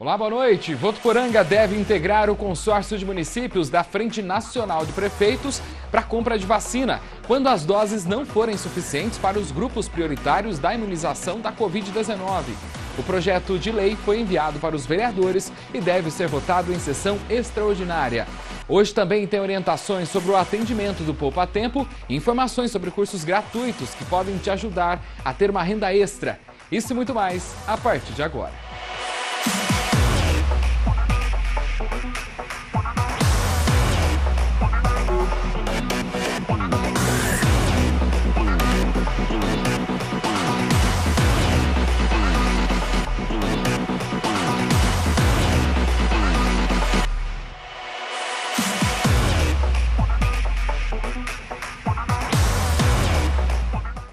Olá, boa noite. Votuporanga deve integrar o consórcio de municípios da Frente Nacional de Prefeitos para compra de vacina, quando as doses não forem suficientes para os grupos prioritários da imunização da Covid-19. O projeto de lei foi enviado para os vereadores e deve ser votado em sessão extraordinária. Hoje também tem orientações sobre o atendimento do Poupa Tempo e informações sobre cursos gratuitos que podem te ajudar a ter uma renda extra. Isso e muito mais a partir de agora.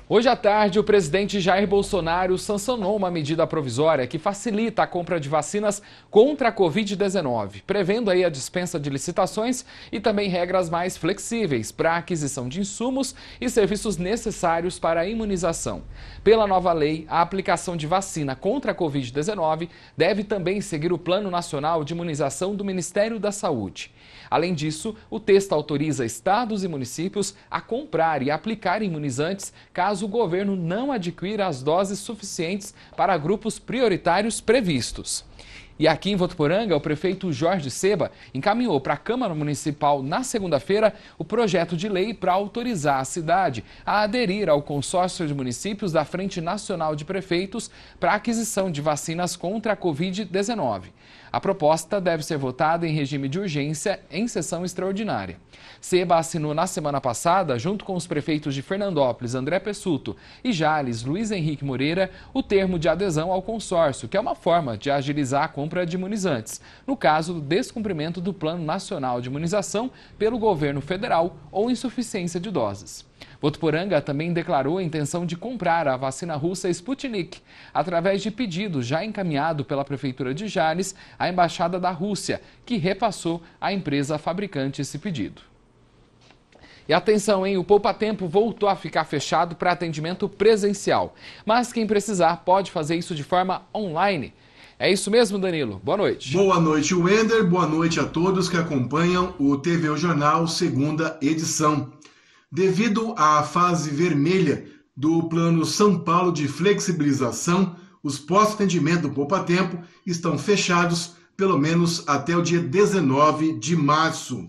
Hoje à tarde, o presidente Jair Bolsonaro sancionou uma medida provisória que facilita a compra de vacinas contra a Covid-19, prevendo aí a dispensa de licitações e também regras mais flexíveis para a aquisição de insumos e serviços necessários para a imunização. Pela nova lei, a aplicação de vacina contra a Covid-19 deve também seguir o Plano Nacional de Imunização do Ministério da Saúde. Além disso, o texto autoriza estados e municípios a comprar e aplicar imunizantes caso o governo não adquira as doses suficientes para grupos prioritários previstos. E aqui em Votuporanga, o prefeito Jorge Seba encaminhou para a Câmara Municipal na segunda-feira o projeto de lei para autorizar a cidade a aderir ao consórcio de municípios da Frente Nacional de Prefeitos para aquisição de vacinas contra a Covid-19. A proposta deve ser votada em regime de urgência em sessão extraordinária. Seba assinou na semana passada, junto com os prefeitos de Fernandópolis, André Pessuto e Jales, Luiz Henrique Moreira, o termo de adesão ao consórcio, que é uma forma de agilizar a compra de imunizantes, no caso do descumprimento do Plano Nacional de Imunização pelo governo federal ou insuficiência de doses. Botuporanga também declarou a intenção de comprar a vacina russa Sputnik, através de pedido já encaminhado pela Prefeitura de Jales à Embaixada da Rússia, que repassou à empresa fabricante esse pedido. E atenção, hein? O Poupa Tempo voltou a ficar fechado para atendimento presencial. Mas quem precisar pode fazer isso de forma online. É isso mesmo, Danilo. Boa noite. Boa noite, Wender. Boa noite a todos que acompanham o TV o Jornal, segunda edição. Devido à fase vermelha do Plano São Paulo de flexibilização, os postos de atendimento do Poupa Tempo estão fechados pelo menos até o dia 19 de março,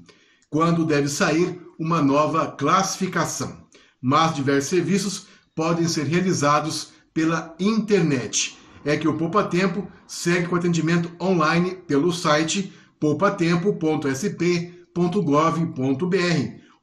quando deve sair uma nova classificação. Mas diversos serviços podem ser realizados pela internet. É que o Poupa Tempo segue com atendimento online pelo site poupatempo.sp.gov.br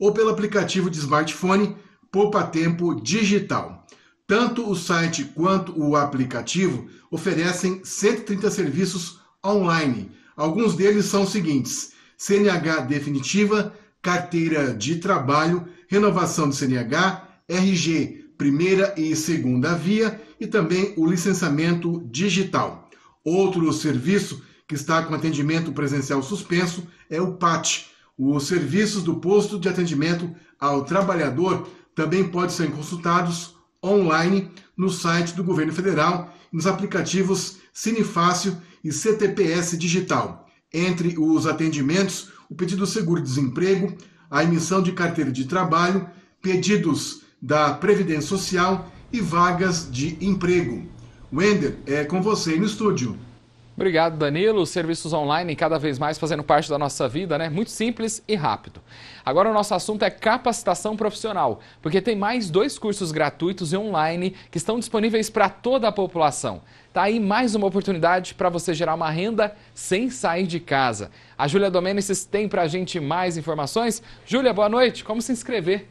ou pelo aplicativo de smartphone Poupa Tempo Digital. Tanto o site quanto o aplicativo oferecem 130 serviços online. Alguns deles são os seguintes: CNH definitiva, carteira de trabalho, renovação de CNH, RG, primeira e segunda via e também o licenciamento digital. Outro serviço que está com atendimento presencial suspenso é o PAT, os serviços do posto de atendimento ao trabalhador também podem ser consultados online no site do governo federal, nos aplicativos Cinefácil e CTPS Digital. Entre os atendimentos, o pedido seguro-desemprego, a emissão de carteira de trabalho, pedidos da Previdência Social e vagas de emprego. Wender, é com você no estúdio. Obrigado, Danilo. Serviços online cada vez mais fazendo parte da nossa vida, né? Muito simples e rápido. Agora o nosso assunto é capacitação profissional, porque tem mais dois cursos gratuitos e online que estão disponíveis para toda a população. Tá aí mais uma oportunidade para você gerar uma renda sem sair de casa. A Júlia Domênices tem para a gente mais informações. Júlia, boa noite. Como se inscrever?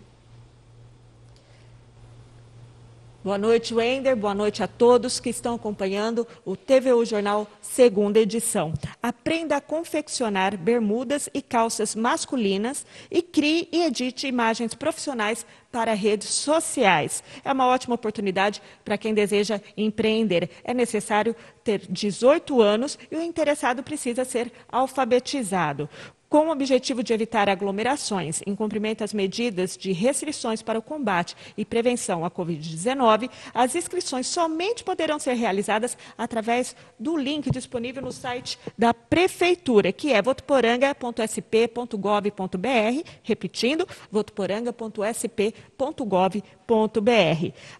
Boa noite, Wender. Boa noite a todos que estão acompanhando o TVU Jornal Segunda Edição. Aprenda a confeccionar bermudas e calças masculinas e crie e edite imagens profissionais para redes sociais. É uma ótima oportunidade para quem deseja empreender. É necessário ter 18 anos e o interessado precisa ser alfabetizado com o objetivo de evitar aglomerações em cumprimento às medidas de restrições para o combate e prevenção à Covid-19, as inscrições somente poderão ser realizadas através do link disponível no site da Prefeitura, que é votuporanga.sp.gov.br, repetindo, votuporanga.sp.gov.br.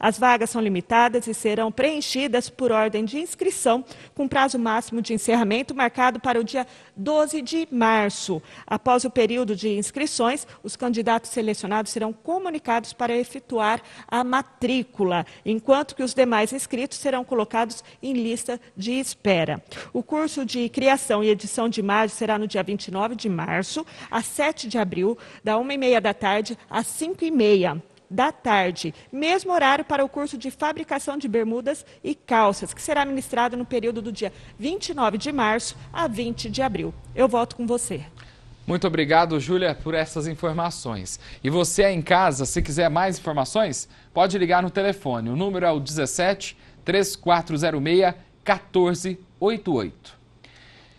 As vagas são limitadas e serão preenchidas por ordem de inscrição, com prazo máximo de encerramento marcado para o dia 12 de março. Após o período de inscrições, os candidatos selecionados serão comunicados para efetuar a matrícula, enquanto que os demais inscritos serão colocados em lista de espera. O curso de criação e edição de imagens será no dia 29 de março, a 7 de abril, da 1h30 da tarde às 5h30 da tarde. Mesmo horário para o curso de fabricação de bermudas e calças, que será ministrado no período do dia 29 de março a 20 de abril. Eu volto com você. Muito obrigado, Júlia, por essas informações. E você aí em casa, se quiser mais informações, pode ligar no telefone. O número é o 17 3406 1488.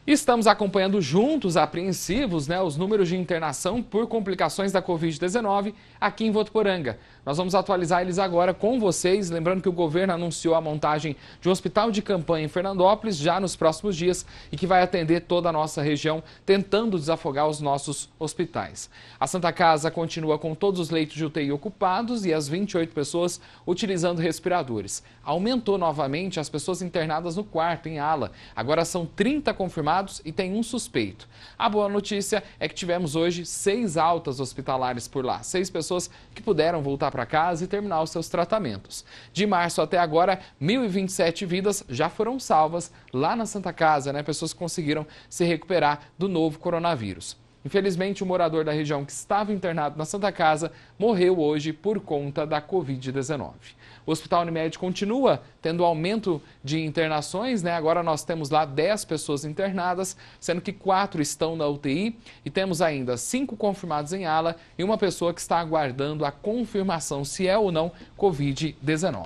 Estamos acompanhando juntos, apreensivos, né, os números de internação por complicações da Covid-19 aqui em Votuporanga. Nós vamos atualizar eles agora com vocês. Lembrando que o governo anunciou a montagem de um hospital de campanha em Fernandópolis já nos próximos dias e que vai atender toda a nossa região, tentando desafogar os nossos hospitais. A Santa Casa continua com todos os leitos de UTI ocupados e as 28 pessoas utilizando respiradores. Aumentou novamente as pessoas internadas no quarto, em ala. Agora são 30 confirmados e tem um suspeito. A boa notícia é que tivemos hoje seis altas hospitalares por lá, seis pessoas que puderam voltar para casa e terminar os seus tratamentos. De março até agora, 1.027 vidas já foram salvas lá na Santa Casa, né? Pessoas que conseguiram se recuperar do novo coronavírus. Infelizmente, o um morador da região que estava internado na Santa Casa morreu hoje por conta da Covid-19. O Hospital Unimed continua tendo aumento de internações, né? Agora nós temos lá 10 pessoas internadas, sendo que 4 estão na UTI e temos ainda 5 confirmados em ala e uma pessoa que está aguardando a confirmação se é ou não Covid-19.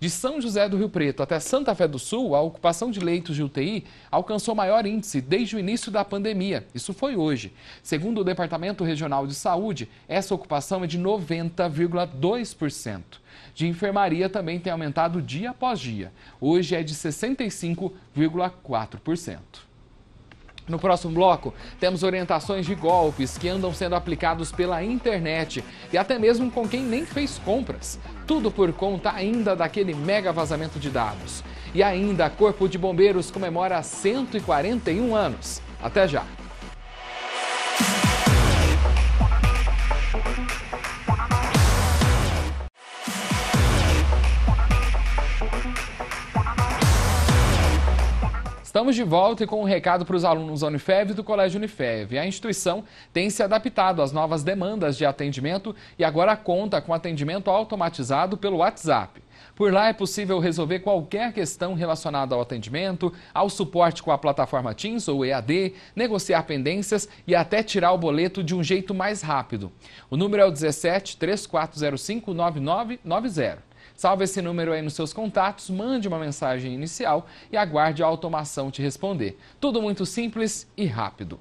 De São José do Rio Preto até Santa Fé do Sul, a ocupação de leitos de UTI alcançou maior índice desde o início da pandemia. Isso foi hoje. Segundo o Departamento Regional de Saúde, essa ocupação é de 90,2%. De enfermaria também tem aumentado dia após dia. Hoje é de 65,4%. No próximo bloco, temos orientações de golpes que andam sendo aplicados pela internet e até mesmo com quem nem fez compras. Tudo por conta ainda daquele mega vazamento de dados. E ainda, Corpo de Bombeiros comemora 141 anos. Até já! Estamos de volta e com um recado para os alunos da Unifev e do Colégio Unifev. A instituição tem se adaptado às novas demandas de atendimento e agora conta com atendimento automatizado pelo WhatsApp. Por lá é possível resolver qualquer questão relacionada ao atendimento, ao suporte com a plataforma Teams ou EAD, negociar pendências e até tirar o boleto de um jeito mais rápido. O número é o 17 3405 9990. Salve esse número aí nos seus contatos, mande uma mensagem inicial e aguarde a automação te responder. Tudo muito simples e rápido.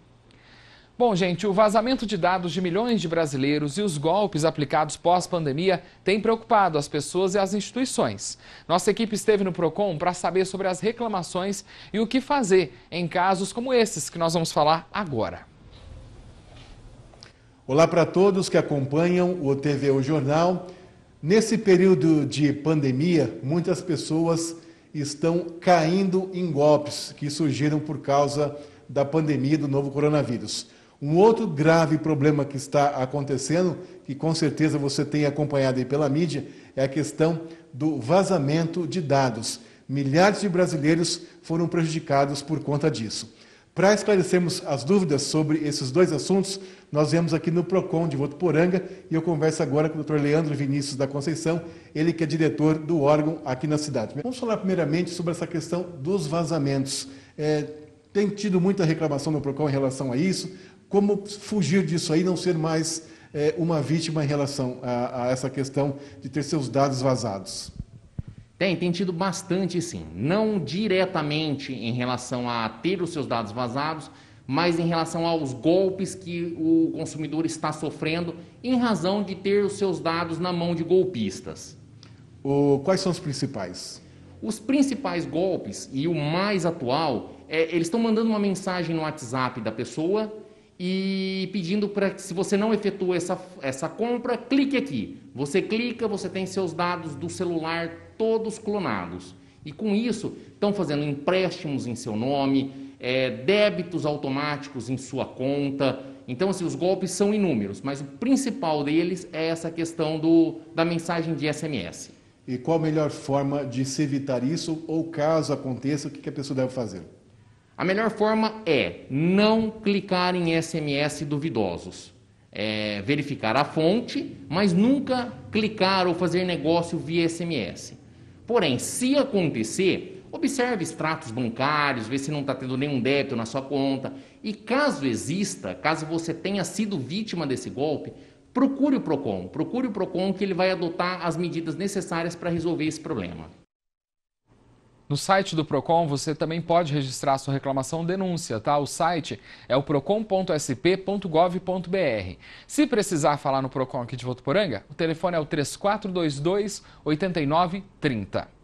Bom, gente, o vazamento de dados de milhões de brasileiros e os golpes aplicados pós-pandemia têm preocupado as pessoas e as instituições. Nossa equipe esteve no Procon para saber sobre as reclamações e o que fazer em casos como esses que nós vamos falar agora. Olá para todos que acompanham o TVU Jornal. Nesse período de pandemia, muitas pessoas estão caindo em golpes que surgiram por causa da pandemia do novo coronavírus. Um outro grave problema que está acontecendo, que com certeza você tem acompanhado aí pela mídia, é a questão do vazamento de dados. Milhares de brasileiros foram prejudicados por conta disso. Para esclarecermos as dúvidas sobre esses dois assuntos, nós viemos aqui no PROCON de Votuporanga e eu converso agora com o Dr. Leandro Vinícius da Conceição, ele que é diretor do órgão aqui na cidade. Vamos falar primeiramente sobre essa questão dos vazamentos. É, tem tido muita reclamação no PROCON em relação a isso. Como fugir disso aí, não ser mais é, uma vítima em relação a, a essa questão de ter seus dados vazados? Tem, tem tido bastante sim. Não diretamente em relação a ter os seus dados vazados, mas em relação aos golpes que o consumidor está sofrendo em razão de ter os seus dados na mão de golpistas. O, quais são os principais? Os principais golpes e o mais atual é eles estão mandando uma mensagem no WhatsApp da pessoa e pedindo para que se você não efetua essa, essa compra, clique aqui. Você clica, você tem seus dados do celular todos clonados. E com isso, estão fazendo empréstimos em seu nome, é, débitos automáticos em sua conta. Então, assim, os golpes são inúmeros, mas o principal deles é essa questão do, da mensagem de SMS. E qual a melhor forma de se evitar isso? Ou caso aconteça, o que a pessoa deve fazer? A melhor forma é não clicar em SMS duvidosos. É, verificar a fonte, mas nunca clicar ou fazer negócio via SMS. Porém, se acontecer, observe extratos bancários, vê se não está tendo nenhum débito na sua conta. E caso exista, caso você tenha sido vítima desse golpe, procure o PROCON. Procure o PROCON que ele vai adotar as medidas necessárias para resolver esse problema. No site do Procon você também pode registrar sua reclamação ou denúncia, tá? O site é o procon.sp.gov.br. Se precisar falar no Procon aqui de Votuporanga, o telefone é o 3422 8930.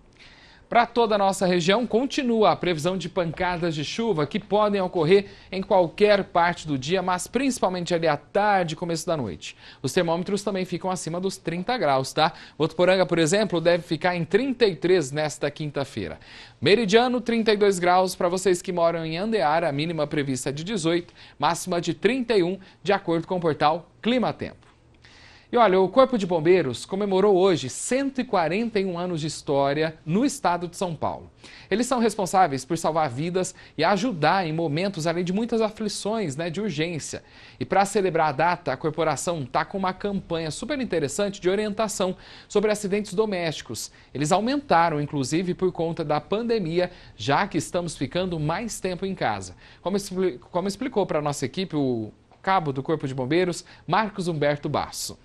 Para toda a nossa região, continua a previsão de pancadas de chuva que podem ocorrer em qualquer parte do dia, mas principalmente ali à tarde e começo da noite. Os termômetros também ficam acima dos 30 graus, tá? Votuporanga, por exemplo, deve ficar em 33 nesta quinta-feira. Meridiano, 32 graus. Para vocês que moram em Andeara, a mínima prevista é de 18, máxima de 31, de acordo com o portal Clima Tempo. E olha, o Corpo de Bombeiros comemorou hoje 141 anos de história no estado de São Paulo. Eles são responsáveis por salvar vidas e ajudar em momentos além de muitas aflições né, de urgência. E para celebrar a data, a corporação está com uma campanha super interessante de orientação sobre acidentes domésticos. Eles aumentaram, inclusive, por conta da pandemia, já que estamos ficando mais tempo em casa. Como, expli como explicou para a nossa equipe o cabo do Corpo de Bombeiros, Marcos Humberto Basso.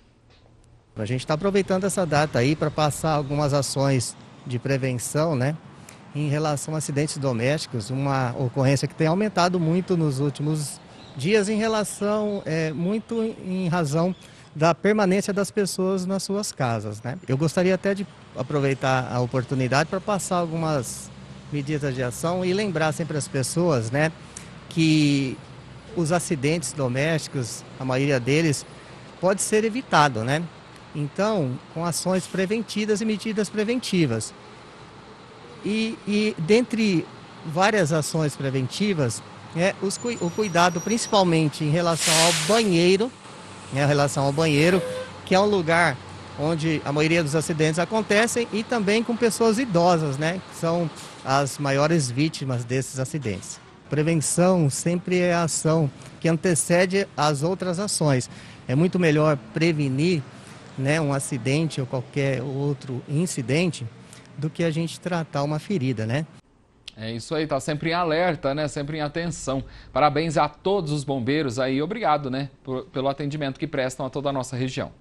A gente está aproveitando essa data aí para passar algumas ações de prevenção, né? Em relação a acidentes domésticos, uma ocorrência que tem aumentado muito nos últimos dias em relação, é, muito em razão da permanência das pessoas nas suas casas, né? Eu gostaria até de aproveitar a oportunidade para passar algumas medidas de ação e lembrar sempre as pessoas, né, que os acidentes domésticos, a maioria deles, pode ser evitado, né? Então, com ações preventivas e medidas preventivas. E, e dentre várias ações preventivas, é, os, o cuidado principalmente em relação ao banheiro, né, em relação ao banheiro, que é um lugar onde a maioria dos acidentes acontecem e também com pessoas idosas, né, que são as maiores vítimas desses acidentes. Prevenção sempre é a ação que antecede as outras ações. É muito melhor prevenir né, um acidente ou qualquer outro incidente do que a gente tratar uma ferida, né? É isso aí, tá sempre em alerta, né? Sempre em atenção. Parabéns a todos os bombeiros aí, obrigado, né, por, pelo atendimento que prestam a toda a nossa região.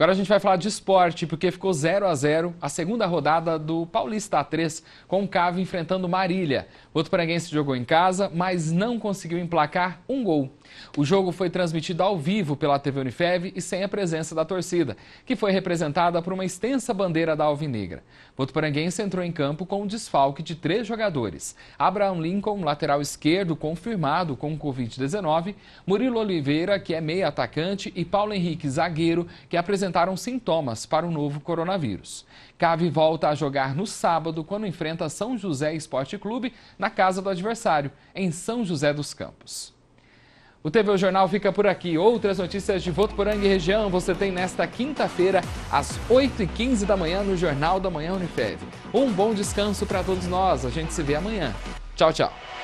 Agora a gente vai falar de esporte, porque ficou 0 a 0 a segunda rodada do Paulista A3, com o Cava enfrentando Marília. O outro paranguense jogou em casa, mas não conseguiu emplacar um gol. O jogo foi transmitido ao vivo pela TV Unifev e sem a presença da torcida, que foi representada por uma extensa bandeira da Alvinegra. Boto Paranguense entrou em campo com um desfalque de três jogadores. Abraham Lincoln, lateral esquerdo, confirmado com o Covid-19, Murilo Oliveira, que é meia atacante, e Paulo Henrique, zagueiro, que apresentou apresentaram sintomas para o novo coronavírus. Cave volta a jogar no sábado, quando enfrenta São José Esporte Clube na casa do adversário, em São José dos Campos. O TV o Jornal fica por aqui. Outras notícias de Votuporanga e região você tem nesta quinta-feira, às 8h15 da manhã, no Jornal da Manhã Unifev. Um bom descanso para todos nós. A gente se vê amanhã. Tchau, tchau.